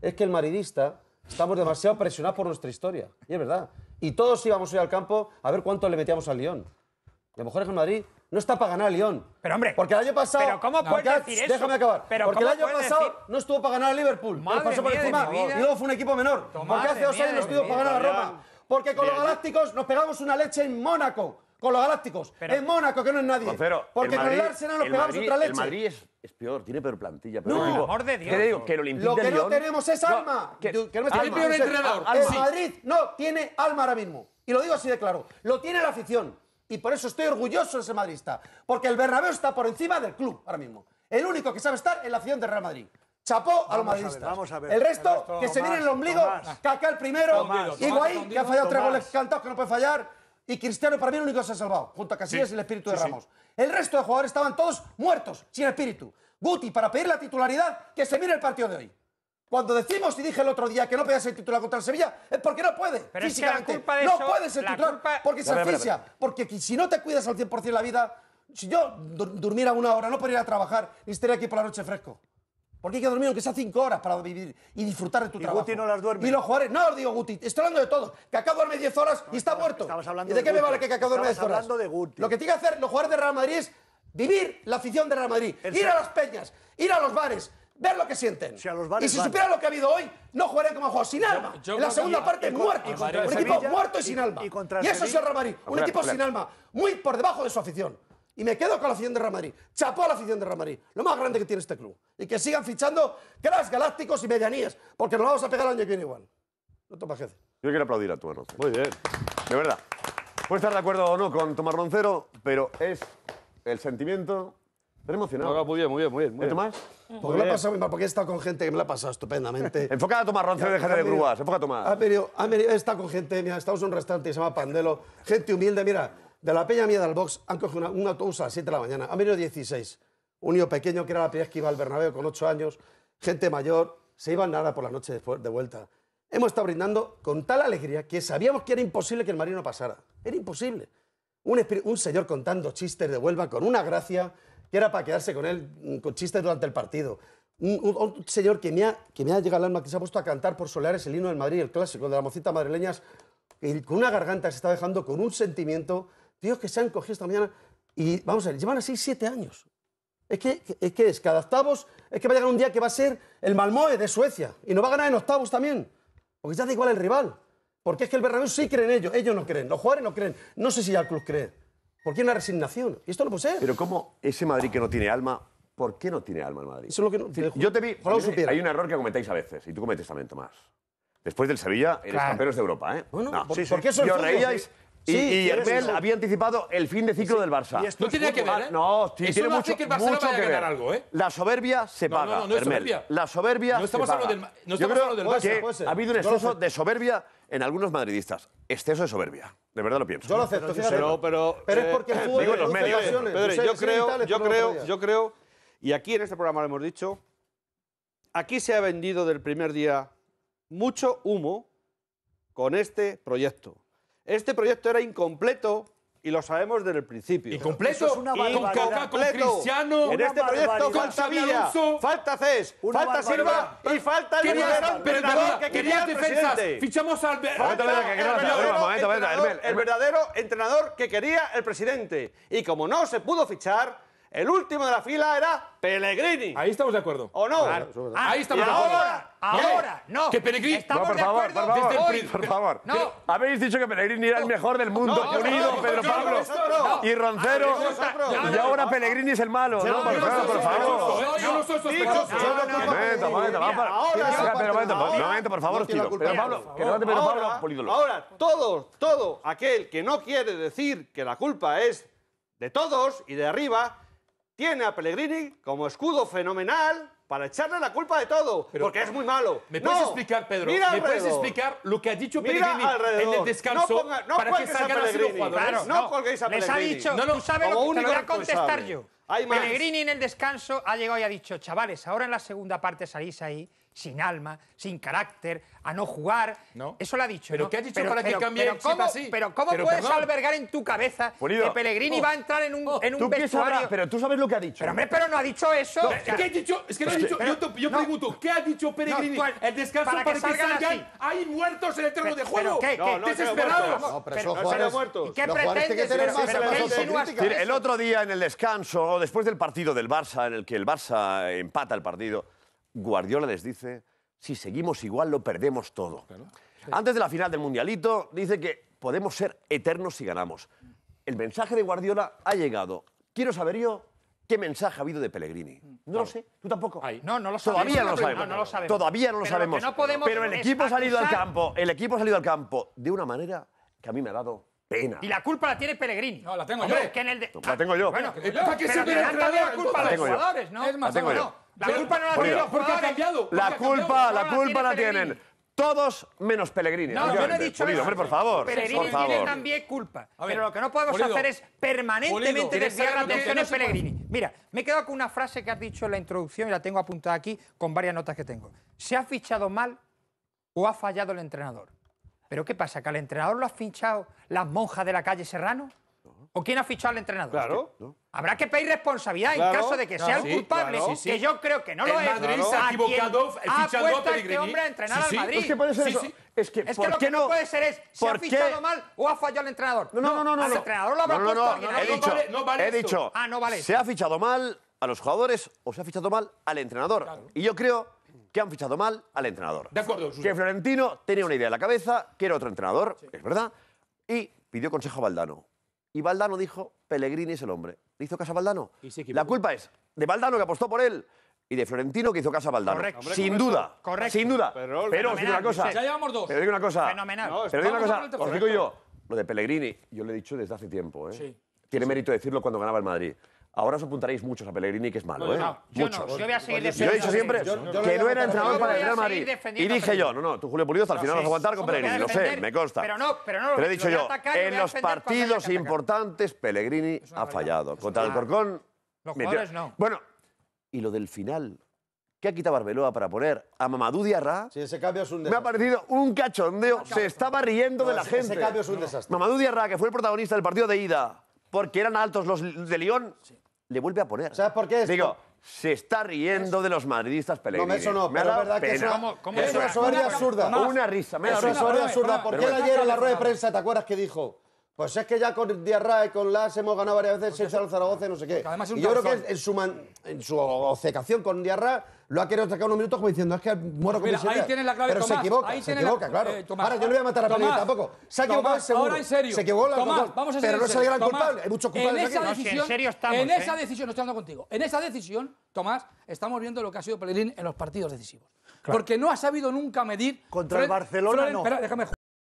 es que el maridista estamos demasiado presionados por nuestra historia. Y es verdad. Y todos íbamos hoy al campo a ver cuánto le metíamos al León. Y a lo mejor es que el Madrid no está para ganar a León. Pero hombre, porque el año pasado. Pero cómo puedes decir eso? Déjame acabar. porque el año pasado no estuvo para ganar a Liverpool. Madre pasó por encima. Y luego fue un equipo menor. Tomás porque hace dos años no estuvo para ganar a Roma. Porque con los Galácticos nos pegamos una leche en Mónaco con los Galácticos. en Mónaco, que no es nadie. porque el con el Arsenal nos pegamos otra leche. El Madrid es, peor, tiene peor plantilla. no, digo, lo que no tenemos es alma. que, no entrenador. El, Madrid no tiene alma ahora mismo. Y lo digo así de claro. Lo tiene la afición. Y por eso estoy orgulloso de ser madridista. Porque el Bernabéu está por encima del club ahora mismo. El único que sabe estar en la afición del Real Madrid. Chapó a los madridistas. El resto, que se viene en el ombligo, Caca el primero, Igual ahí que ha fallado tres goles cantados que no puede fallar, y Cristiano para mí el único que se ha salvado, junto a Casillas y el espíritu de Ramos. El resto de jugadores estaban todos muertos, sin espíritu. Guti, para pedir la titularidad, que se mire el partido de hoy. Cuando decimos y dije el otro día que no podía ser titular contra el Sevilla, es porque no puede. físicamente. no puede ser titular porque se asfixia. Porque si no te cuidas al 100% la vida, si yo durmiera una hora, no podría ir a trabajar y estaría aquí por la noche fresco. Porque hay que dormir aunque sea cinco horas para vivir y disfrutar de tu trabajo? y Guti no las duerme. Y los jugadores, no os digo Guti, estoy hablando de todo. todos. de duerme 10 horas y está muerto. hablando ¿Y de, qué me vale que de duerme 10 horas? Estamos hablando de Guti. Lo que tiene que hacer los jugadores de Real Madrid es vivir la afición de Real Madrid, ir a las peñas, ir a los bares, ver lo que sienten. y si supiera lo que ha habido hoy, no jugaré como jugado. sin alma. en la segunda parte, muerto. un equipo muerto y sin alma. Y, eso es el Real Madrid, un equipo sin alma, muy por debajo de su afición. Y me quedo con la afición de Real Madrid. Chapó a la afición de Real Madrid. Lo más grande que tiene este club. Y que sigan fichando cracks galácticos y medianías. Porque nos vamos a pegar el año que viene igual. No toma jefe. Yo quiero aplaudir a tu Roncero. Muy bien. De verdad. Puedes estar de acuerdo o no con Tomás Roncero, pero es el sentimiento Estás emocionado. muy bien, muy bien, muy bien. ¿Y Tomás? Porque pasado muy porque he estado con gente que me la ha pasado estupendamente. Enfoca a Tomás Roncero, déjate de grúas. Enfoca a Tomás. Ha venido, ha venido, he con gente, mira, estamos en un restaurante que se llama Pandelo, gente humilde, mira, de la peña mía del box han cogido un autobús a las 7 de la mañana. Han venido 16. Un niño pequeño que era la primera que iba al Bernabéu con 8 años. Gente mayor. Se iban nada por la noche de vuelta. Hemos estado brindando con tal alegría que sabíamos que era imposible que el marino pasara. Era imposible. Un, señor contando chistes de Huelva con una gracia que era para quedarse con él, mm, con chistes durante el partido. Un, señor que me, ha, que me ha llegado al alma, que se ha puesto a cantar por solares el himno del Madrid, el clásico, de la mocita madrileña. y con una garganta se está dejando con un sentimiento Dios que se han cogido esta mañana y, vamos a ver, llevan así siete años. Es que, es que es, cada octavos, es que va a llegar un día que va a ser el Malmoe de Suecia y no va a ganar en octavos también, porque ya da igual el rival. Porque es que el Bernabéu sí creen ellos, ellos no creen, los jugadores no creen, no sé si ya el club cree. Porque hay una resignación, y esto no puede ser. Pero ¿cómo ese Madrid que no tiene alma, por qué no tiene alma el Madrid? Eso es lo que Yo te vi, hay un error que cometéis a veces, y tú cometes también, Tomás. Después del Sevilla, eres claro. campeones de Europa, ¿eh? Bueno, no, porque eso y, y había anticipado el fin de ciclo del Barça. no tiene que ver, ¿eh? No, tiene mucho, que ganar ver. algo, ¿eh? La soberbia se paga, no, no, soberbia. La soberbia No estamos se hablando del, no estamos Que ha habido un exceso de soberbia en algunos madridistas. Exceso de soberbia. De verdad lo pienso. Yo lo acepto, pero, pero, es eh, porque fue... yo creo, yo creo, yo creo, y aquí en este programa lo hemos dicho, aquí se ha vendido del primer día mucho humo con este proyecto este proyecto era incompleto y lo sabemos desde el principio. Incompleto, con Coca, con Cristiano, en este proyecto falta Villa, falta Cés, falta Silva y falta el verdadero entrenador que quería Fichamos al el verdadero entrenador que quería el presidente. Y como no se pudo fichar, el último de la fila era Pellegrini. Ahí estamos de acuerdo. ¿O no? Ah, Ahí estamos de acuerdo. Ahora, ahora, no. Que Pellegrini. Estamos por favor, por favor, por favor. No. Habéis dicho que Pellegrini era el mejor del mundo, no, Pedro Pablo y Roncero. Ah, y ahora Pellegrini es el malo. No, por favor, por favor. Yo no soy sospechoso. Momento, momento, momento. Momento, por favor, Pedro Pablo, que no te Pedro Pablo, Ahora, todo, todo aquel que no quiere decir que la culpa es de todos y de arriba tiene a Pellegrini como escudo fenomenal para echarle la culpa de todo, porque es muy malo. ¿Me puedes explicar, Pedro? Mira ¿Me puedes explicar lo que ha dicho Pellegrini en el descanso para que salgan a jugadores? Claro, no, colguéis a Pellegrini. Les ha dicho, no, no, sabes lo que te voy a contestar yo. Pellegrini en el descanso ha llegado y ha dicho, chavales, ahora en la segunda parte salís ahí sin alma, sin carácter, a no jugar. Eso lo ha dicho. ¿Pero qué ha dicho que ¿cómo, ¿cómo puedes albergar en tu cabeza que Pellegrini oh. va a entrar en un, oh. en un pero tú sabes lo que ha dicho. Pero hombre, pero no ha dicho eso. ¿Qué ha dicho? Es que no ha dicho. yo, pregunto, ¿qué ha dicho Pellegrini? el descanso para, para que, salgan, así. hay muertos en el terreno de juego. ¿Qué? ¿Qué? Desesperados. No, pero ¿Qué pretendes? El otro día en el descanso, después del partido del Barça, en el que el Barça empata el partido Guardiola les dice, si seguimos igual lo perdemos todo. Antes de la final del Mundialito, dice que podemos ser eternos si ganamos. El mensaje de Guardiola ha llegado. Quiero saber yo ¿Qué mensaje ha habido de Pellegrini? Mm, no lo sé. ¿Tú tampoco? no, no lo Todavía no lo sabemos. Todavía no lo Pero sabemos. Pero el equipo ha salido al campo. El equipo ha salido al campo de una manera que a mí me ha dado pena. Y la culpa la tiene Pellegrini. No, la tengo yo. La tengo yo. Bueno, ¿Para qué se la culpa a los jugadores? ¿no? Es más, la tengo yo. La culpa no la tienen ha cambiado. La culpa, la tienen todos menos Pellegrini. No, yo no he dicho eso. por favor. Pellegrini tiene también culpa. pero lo que no podemos hacer es permanentemente desviar la atención de Pellegrini. Mira, me he quedado con una frase que has dicho en la introducción y la tengo apuntada aquí con varias notas que tengo. ¿Se ha fichado mal o ha fallado el entrenador? ¿Pero qué pasa? ¿Que al entrenador lo ha fichado las monjas de la calle Serrano? ¿O quién ha fichado al entrenador? Claro. Habrá que pedir responsabilidad en caso de que sea el culpable, que yo creo que no lo es. Madrid se ha equivocado, a este hombre a entrenar al Madrid. Es que puede ser eso. Es que, lo que no puede ser es si ha fichado mal o ha fallado el entrenador. No, no, no, no. Al entrenador lo habrá puesto ¿eh? He dicho, no he dicho, ah, no vale. Se ha fichado mal a los jugadores o se ha fichado mal al entrenador. Y yo creo que han fichado mal al entrenador. De acuerdo. Que Florentino tenía una idea en la cabeza, que era otro entrenador, es verdad, y pidió consejo a Valdano y Valdano dijo, Pellegrini es el hombre. ¿Le hizo caso a Valdano? la culpa es de Valdano que apostó por él y de Florentino que hizo casa a Valdano. sin duda. Correcto. Sin duda. Pero, digo una cosa. Ya llevamos dos. Pero digo una cosa. Fenomenal. pero digo Os digo yo. Lo de Pellegrini, yo lo he dicho desde hace tiempo. ¿eh? Tiene mérito decirlo cuando ganaba el Madrid. Ahora os apuntaréis muchos a Pellegrini, que es malo, ¿eh? muchos. yo voy a he dicho siempre que no era entrenador para el Real Madrid. Y dije yo, no, no, tú Julio Pulido al final vas a aguantar con Pellegrini, lo sé, me consta. Pero no, pero no. Pero he dicho yo, en los partidos importantes Pellegrini ha fallado. Contra el Corcón... Los jugadores no. Bueno, y lo del final, ¿Qué ha quitado Barbeloa para poner a Mamadou Diarra? Sí, ese cambio es un desastre. Me ha parecido un cachondeo. Se estaba riendo de la gente. Ese cambio es un desastre. Mamadou Diarra, que fue el protagonista del partido de ida, porque eran altos los de León, le vuelve a poner. ¿Sabes por qué? Digo, se está riendo de los madridistas Pellegrini. No, eso no, pero es verdad que es una, ¿Cómo, es una soberbia absurda. Una risa. es una soberbia absurda. Porque ayer en la rueda de prensa, ¿te acuerdas que dijo? Pues es que ya con Diarra y con Las hemos ganado varias veces, se es pues al Zaragoza no sé qué. y yo creo que en su, en su obcecación con Diarra lo ha querido sacar unos minutos como diciendo, es que muero pues con Ahí tiene la clave, Pero Tomás, se equivoca, ahí se equivoca, claro. Eh, ahora yo no voy a matar a Pelín tampoco. Se ha equivocado seguro. Ahora en serio. Se equivocó la vamos a Pero no es el gran culpable, hay muchos culpables. En esa decisión, en, estamos, en esa ¿eh? decisión, no estoy hablando contigo, en esa decisión, Tomás, estamos viendo lo que ha sido Pelín en los partidos decisivos. Porque no ha sabido nunca medir... Contra el Barcelona no. Espera, déjame